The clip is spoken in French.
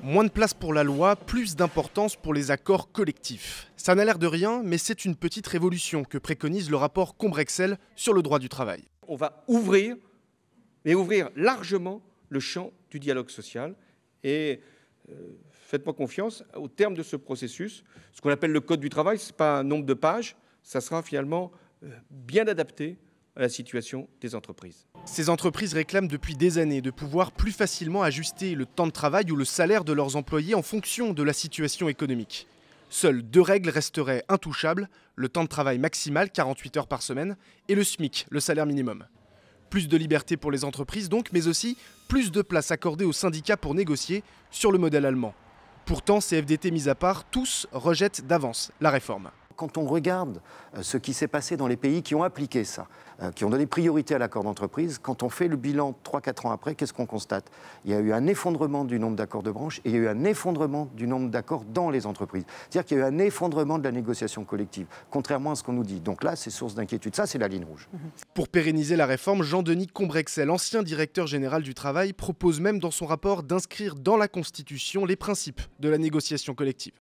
Moins de place pour la loi, plus d'importance pour les accords collectifs. Ça n'a l'air de rien, mais c'est une petite révolution que préconise le rapport Combrexel sur le droit du travail. On va ouvrir, mais ouvrir largement le champ du dialogue social. Et euh, faites-moi confiance, au terme de ce processus, ce qu'on appelle le Code du travail, ce n'est pas un nombre de pages, ça sera finalement euh, bien adapté à la situation des entreprises. Ces entreprises réclament depuis des années de pouvoir plus facilement ajuster le temps de travail ou le salaire de leurs employés en fonction de la situation économique. Seules deux règles resteraient intouchables, le temps de travail maximal, 48 heures par semaine, et le SMIC, le salaire minimum. Plus de liberté pour les entreprises donc, mais aussi plus de place accordée aux syndicats pour négocier sur le modèle allemand. Pourtant, CFDT mis à part, tous rejettent d'avance la réforme quand on regarde euh, ce qui s'est passé dans les pays qui ont appliqué ça, euh, qui ont donné priorité à l'accord d'entreprise, quand on fait le bilan 3-4 ans après, qu'est-ce qu'on constate Il y a eu un effondrement du nombre d'accords de branche et il y a eu un effondrement du nombre d'accords dans les entreprises. C'est-à-dire qu'il y a eu un effondrement de la négociation collective, contrairement à ce qu'on nous dit. Donc là, c'est source d'inquiétude. Ça, c'est la ligne rouge. Mhm. Pour pérenniser la réforme, Jean-Denis Combrexel, ancien directeur général du travail, propose même dans son rapport d'inscrire dans la Constitution les principes de la négociation collective.